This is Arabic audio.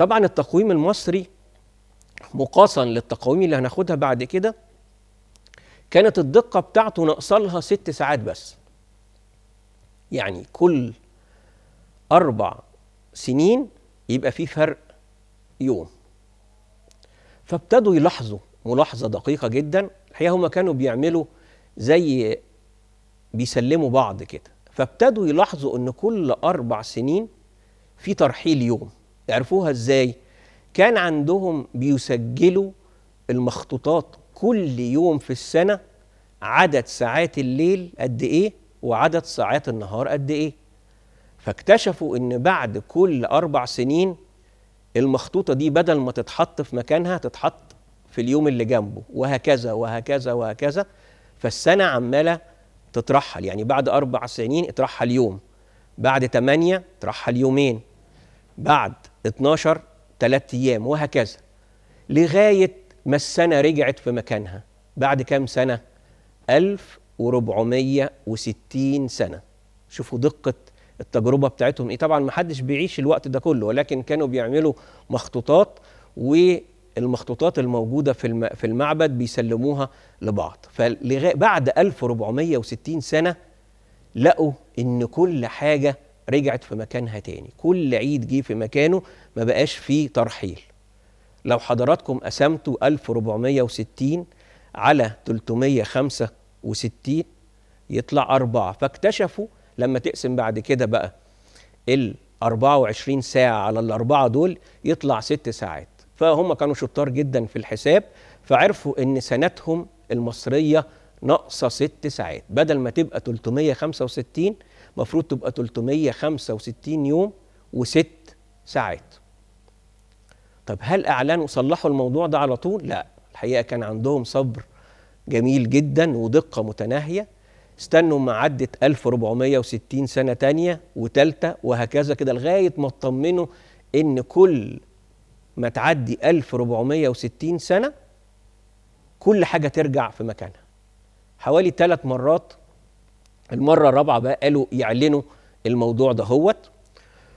طبعا التقويم المصري مقاسا للتقويم اللي هناخدها بعد كده كانت الدقة بتاعته نقصلها ست ساعات بس يعني كل أربع سنين يبقى في فرق يوم فابتدوا يلاحظوا ملاحظة دقيقة جدا الحقيقة هما كانوا بيعملوا زي بيسلموا بعض كده فابتدوا يلاحظوا ان كل أربع سنين في ترحيل يوم عرفوها ازاي كان عندهم بيسجلوا المخطوطات كل يوم في السنه عدد ساعات الليل قد ايه وعدد ساعات النهار قد ايه فاكتشفوا ان بعد كل اربع سنين المخطوطه دي بدل ما تتحط في مكانها تتحط في اليوم اللي جنبه وهكذا وهكذا وهكذا فالسنه عماله تترحل يعني بعد اربع سنين اترحل يوم بعد ثمانيه اترحل يومين بعد 12 ثلاث ايام وهكذا لغايه ما السنه رجعت في مكانها بعد كام سنه 1460 سنه شوفوا دقه التجربه بتاعتهم ايه طبعا ما حدش بيعيش الوقت ده كله ولكن كانوا بيعملوا مخطوطات والمخطوطات الموجوده في في المعبد بيسلموها لبعض فبعد 1460 سنه لقوا ان كل حاجه رجعت في مكانها تاني كل عيد جه في مكانه ما بقاش فيه ترحيل لو حضراتكم قسمتوا 1460 على 365 يطلع أربعة فاكتشفوا لما تقسم بعد كده بقى ال 24 ساعة على الأربعة دول يطلع ست ساعات فهم كانوا شطار جدا في الحساب فعرفوا إن سنتهم المصرية ناقصة ست ساعات بدل ما تبقى 365 المفروض تبقى 365 يوم وست ساعات طب هل اعلنوا صلحوا الموضوع ده على طول لا الحقيقه كان عندهم صبر جميل جدا ودقه متناهيه استنوا ما عدت 1460 سنه تانية وتالتة وهكذا كده لغايه ما اطمنوا ان كل ما تعدي 1460 سنه كل حاجه ترجع في مكانها حوالي ثلاث مرات المره الرابعه بقى قالوا يعلنوا الموضوع دهوت